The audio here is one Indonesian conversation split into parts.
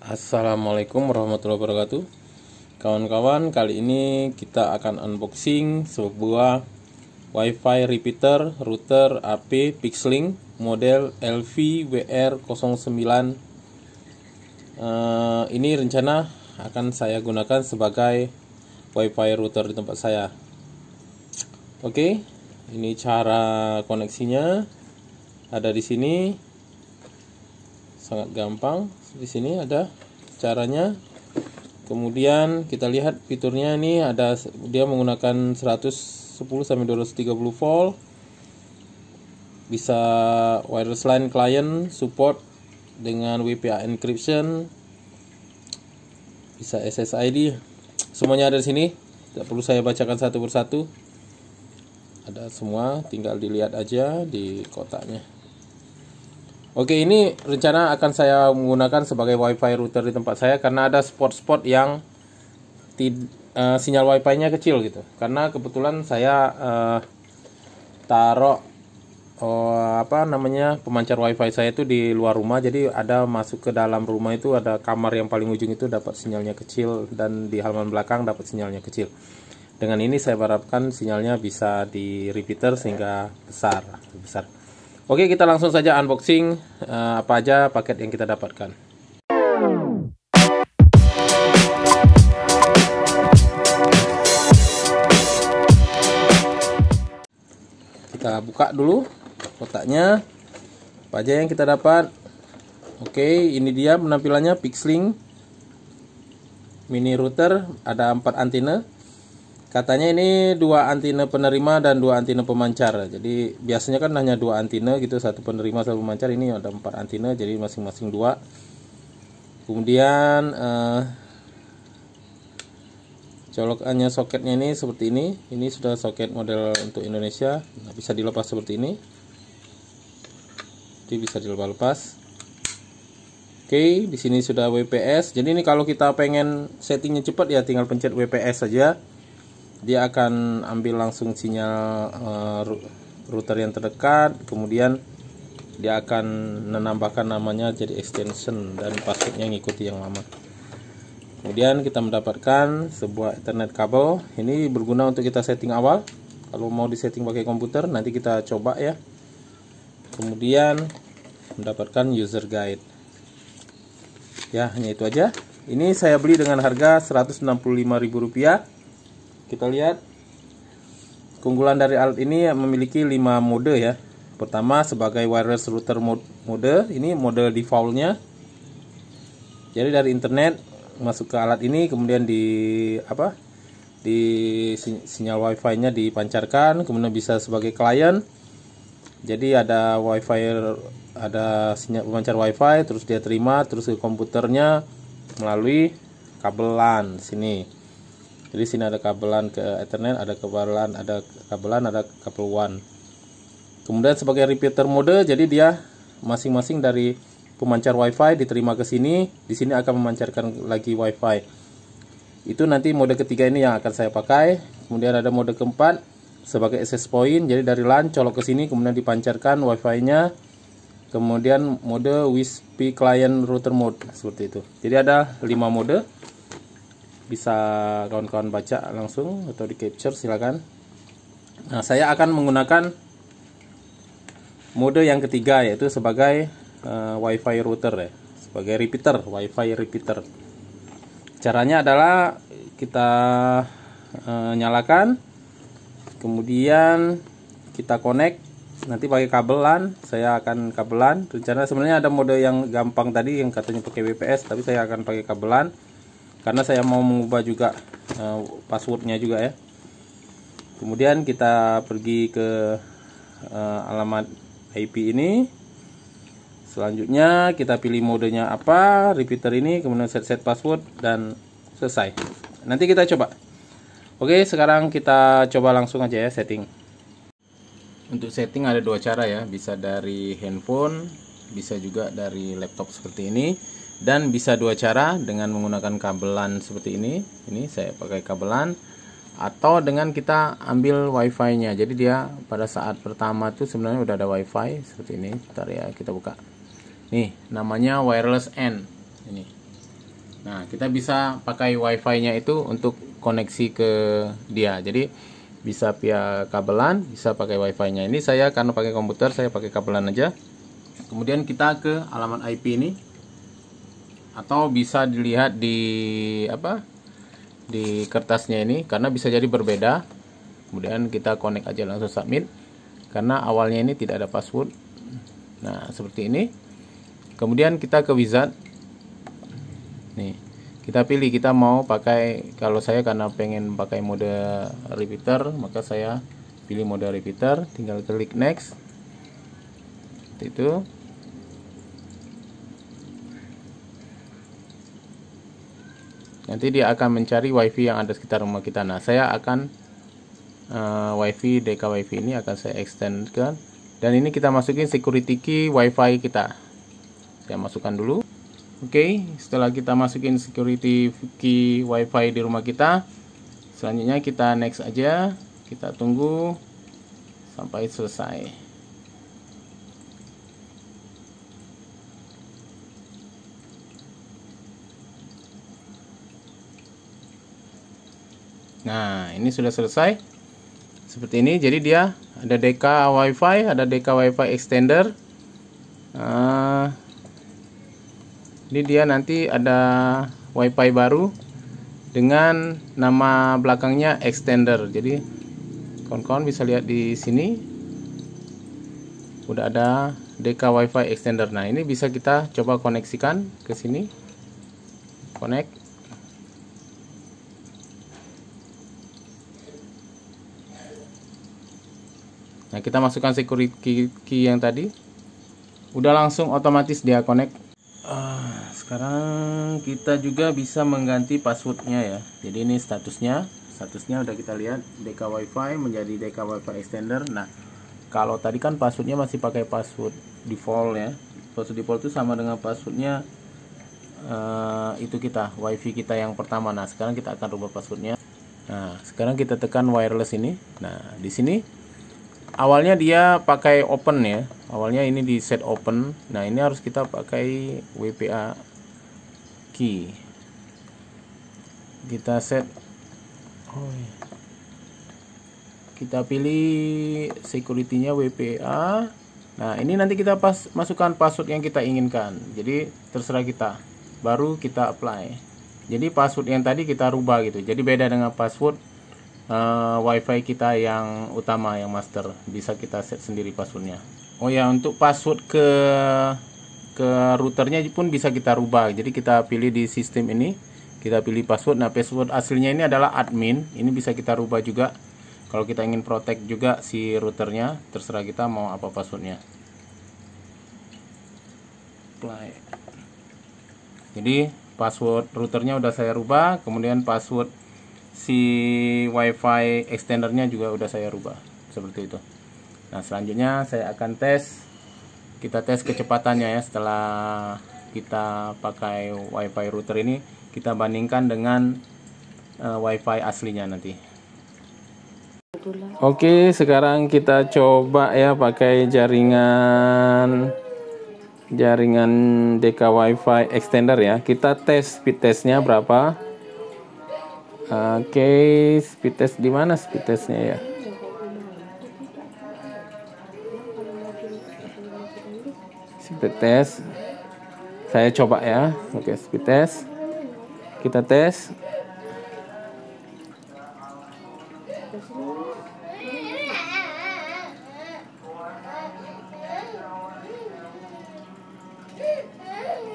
Assalamualaikum warahmatullahi wabarakatuh Kawan-kawan, kali ini kita akan unboxing sebuah WiFi repeater router AP Pixlink model LVWR09 eh, Ini rencana akan saya gunakan sebagai WiFi router di tempat saya Oke, ini cara koneksinya ada di sini sangat gampang di sini ada caranya kemudian kita lihat fiturnya ini ada dia menggunakan 110 sampai 230 volt bisa wireless line client support dengan WPA encryption bisa SSID semuanya ada di sini tidak perlu saya bacakan satu persatu ada semua tinggal dilihat aja di kotaknya Oke, ini rencana akan saya menggunakan sebagai WiFi router di tempat saya karena ada spot-spot yang uh, sinyal WiFi-nya kecil gitu. Karena kebetulan saya uh, taruh uh, apa namanya pemancar WiFi saya itu di luar rumah, jadi ada masuk ke dalam rumah itu ada kamar yang paling ujung itu dapat sinyalnya kecil dan di halaman belakang dapat sinyalnya kecil. Dengan ini saya harapkan sinyalnya bisa di repeater sehingga besar, besar. Oke, kita langsung saja unboxing uh, apa aja paket yang kita dapatkan. Kita buka dulu kotaknya. Apa aja yang kita dapat? Oke, ini dia penampilannya Pixling mini router, ada empat antena. Katanya ini dua antena penerima dan dua antena pemancar. Jadi biasanya kan hanya dua antena gitu, satu penerima satu pemancar. Ini ada empat antena, jadi masing-masing dua. Kemudian eh, colokannya soketnya ini seperti ini. Ini sudah soket model untuk Indonesia, nah, bisa dilepas seperti ini. Jadi bisa dilepas-lepas. Oke, di sini sudah WPS. Jadi ini kalau kita pengen settingnya cepat ya tinggal pencet WPS saja dia akan ambil langsung sinyal uh, router yang terdekat kemudian dia akan menambahkan namanya jadi extension dan passwordnya ngikuti yang lama kemudian kita mendapatkan sebuah ethernet kabel ini berguna untuk kita setting awal kalau mau disetting pakai komputer nanti kita coba ya kemudian mendapatkan user guide ya hanya itu aja ini saya beli dengan harga Rp165.000 kita lihat keunggulan dari alat ini ya, memiliki 5 mode ya pertama sebagai wireless router mode ini mode defaultnya jadi dari internet masuk ke alat ini kemudian di apa di sinyal wifi nya dipancarkan kemudian bisa sebagai klien jadi ada wifi ada sinyal pemancar wifi terus dia terima terus ke komputernya melalui kabel LAN sini jadi sini ada kabelan ke Ethernet ada kabelan ada kabelan ada kabel WAN kemudian sebagai repeater mode jadi dia masing-masing dari pemancar WiFi diterima ke sini di sini akan memancarkan lagi WiFi itu nanti mode ketiga ini yang akan saya pakai kemudian ada mode keempat sebagai access point jadi dari LAN colok ke sini kemudian dipancarkan wifi-nya kemudian mode WISP client router mode seperti itu jadi ada 5 mode bisa kawan-kawan baca langsung atau di capture silakan. Nah, saya akan menggunakan mode yang ketiga yaitu sebagai uh, WiFi router ya, sebagai repeater, WiFi repeater. Caranya adalah kita uh, nyalakan kemudian kita connect nanti pakai kabelan saya akan kabelan rencana sebenarnya ada mode yang gampang tadi yang katanya pakai wps tapi saya akan pakai kabelan karena saya mau mengubah juga uh, passwordnya juga ya kemudian kita pergi ke uh, alamat IP ini selanjutnya kita pilih modenya apa repeater ini kemudian set set password dan selesai nanti kita coba oke sekarang kita coba langsung aja ya setting untuk setting ada dua cara ya bisa dari handphone bisa juga dari laptop seperti ini dan bisa dua cara dengan menggunakan kabelan seperti ini ini saya pakai kabelan atau dengan kita ambil wifi nya jadi dia pada saat pertama tuh sebenarnya udah ada wifi seperti ini sebentar ya kita buka nih namanya wireless N ini nah kita bisa pakai wifi nya itu untuk koneksi ke dia jadi bisa via kabelan bisa pakai wifi nya ini saya karena pakai komputer saya pakai kabelan aja kemudian kita ke alamat IP ini atau bisa dilihat di apa di kertasnya ini karena bisa jadi berbeda kemudian kita connect aja langsung submit karena awalnya ini tidak ada password nah seperti ini kemudian kita ke wizard nih kita pilih kita mau pakai kalau saya karena pengen pakai mode repeater maka saya pilih mode repeater tinggal klik next itu nanti dia akan mencari wifi yang ada sekitar rumah kita nah saya akan uh, wifi DK wifi ini akan saya extend extendkan dan ini kita masukin security key wifi kita saya masukkan dulu oke okay, setelah kita masukin security key wifi di rumah kita selanjutnya kita next aja kita tunggu sampai selesai Nah, ini sudah selesai. Seperti ini, jadi dia ada DK WiFi, ada DK WiFi extender. Uh, ini dia nanti ada WiFi baru dengan nama belakangnya extender. Jadi kawan-kawan bisa lihat di sini udah ada DK WiFi extender. Nah, ini bisa kita coba koneksikan ke sini. Connect Nah, kita masukkan security key, yang tadi. Udah langsung otomatis dia connect. Uh, sekarang kita juga bisa mengganti passwordnya ya. Jadi ini statusnya. Statusnya udah kita lihat DK WiFi menjadi DK WiFi extender. Nah, kalau tadi kan passwordnya masih pakai password default ya. Password default itu sama dengan passwordnya uh, itu kita wifi kita yang pertama nah sekarang kita akan rubah passwordnya nah sekarang kita tekan wireless ini nah di sini awalnya dia pakai open ya awalnya ini di set open nah ini harus kita pakai WPA key kita set oh ya. kita pilih security-nya WPA nah ini nanti kita pas masukkan password yang kita inginkan jadi terserah kita baru kita apply jadi password yang tadi kita rubah gitu jadi beda dengan password uh, wifi kita yang utama yang master bisa kita set sendiri passwordnya oh ya untuk password ke ke routernya pun bisa kita rubah jadi kita pilih di sistem ini kita pilih password nah password aslinya ini adalah admin ini bisa kita rubah juga kalau kita ingin protect juga si routernya terserah kita mau apa passwordnya apply jadi password routernya udah saya rubah kemudian password si wifi extendernya juga udah saya rubah seperti itu nah selanjutnya saya akan tes kita tes kecepatannya ya setelah kita pakai wifi router ini kita bandingkan dengan uh, wifi aslinya nanti Oke sekarang kita coba ya pakai jaringan jaringan DK wifi extender ya kita tes speed testnya berapa Oke, okay, speed test di mana speed testnya ya? Speed test. Saya coba ya. Oke, okay, speed test. Kita tes.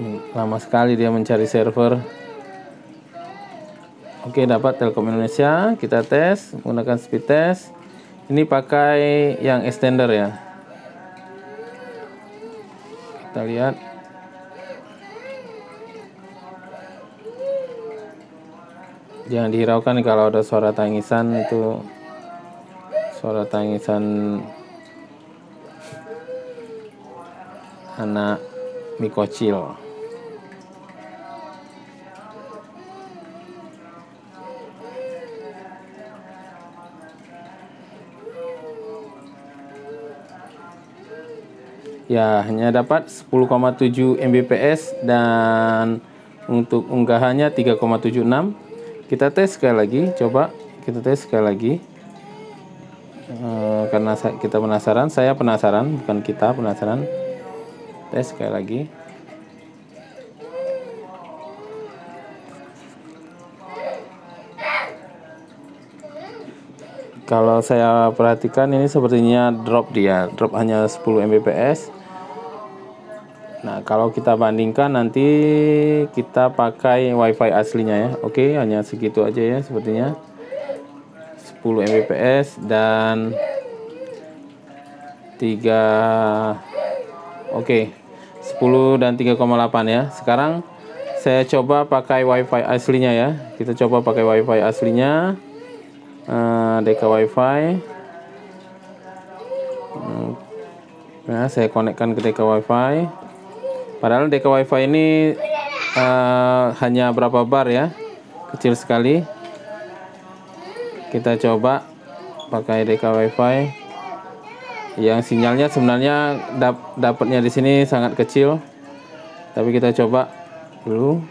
Hmm, lama sekali dia mencari server. Oke, dapat Telkom Indonesia. Kita tes menggunakan speed test. Ini pakai yang extender ya. Kita lihat. Jangan dihiraukan kalau ada suara tangisan itu suara tangisan anak mikocil. ya hanya dapat 10,7 Mbps dan untuk unggahannya 3,76 kita tes sekali lagi coba kita tes sekali lagi e, karena kita penasaran saya penasaran bukan kita penasaran tes sekali lagi kalau saya perhatikan ini sepertinya drop dia drop hanya 10 Mbps kalau kita bandingkan nanti kita pakai wifi aslinya ya oke hanya segitu aja ya sepertinya 10 Mbps dan 3 oke 10 dan 3,8 ya sekarang saya coba pakai wifi aslinya ya kita coba pakai wifi aslinya uh, eh, DK wifi nah saya konekkan ke DK wifi Padahal DK WiFi ini uh, hanya berapa bar ya? Kecil sekali. Kita coba pakai DK WiFi yang sinyalnya sebenarnya dap dapatnya di sini sangat kecil. Tapi kita coba dulu.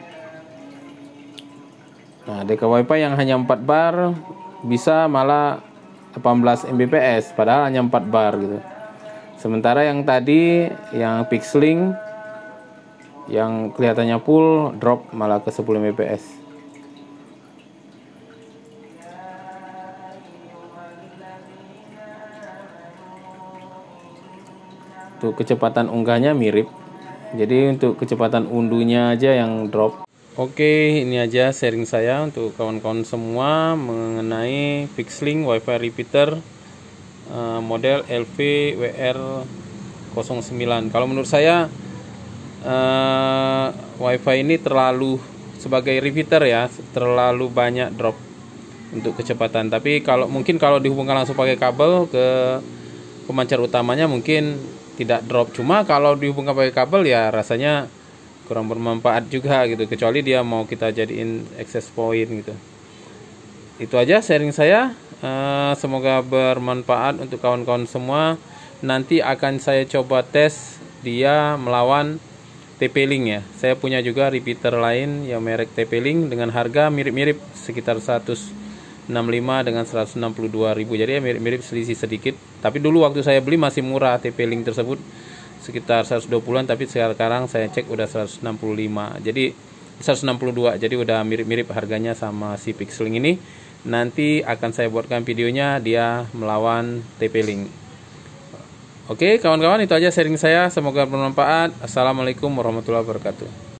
Nah, DK WiFi yang hanya 4 bar bisa malah 18 Mbps padahal hanya 4 bar gitu. Sementara yang tadi yang pixeling yang kelihatannya full drop malah ke 10 Mbps Untuk kecepatan unggahnya mirip jadi untuk kecepatan undunya aja yang drop Oke ini aja sharing saya untuk kawan-kawan semua mengenai fixlink wifi repeater eh, model LVWR 09 kalau menurut saya uh, wifi ini terlalu sebagai repeater ya terlalu banyak drop untuk kecepatan tapi kalau mungkin kalau dihubungkan langsung pakai kabel ke pemancar utamanya mungkin tidak drop cuma kalau dihubungkan pakai kabel ya rasanya kurang bermanfaat juga gitu kecuali dia mau kita jadiin access point gitu itu aja sharing saya eh, semoga bermanfaat untuk kawan-kawan semua nanti akan saya coba tes dia melawan TP-Link ya. Saya punya juga repeater lain yang merek TP-Link dengan harga mirip-mirip sekitar 165 dengan 162.000. Jadi mirip ya mirip-mirip selisih sedikit. Tapi dulu waktu saya beli masih murah TP-Link tersebut sekitar 120-an tapi sekarang saya cek udah 165. Jadi 162. Jadi udah mirip-mirip harganya sama si Pixeling ini. Nanti akan saya buatkan videonya dia melawan TP-Link. Oke, kawan-kawan, itu aja sharing saya. Semoga bermanfaat. Assalamualaikum warahmatullahi wabarakatuh.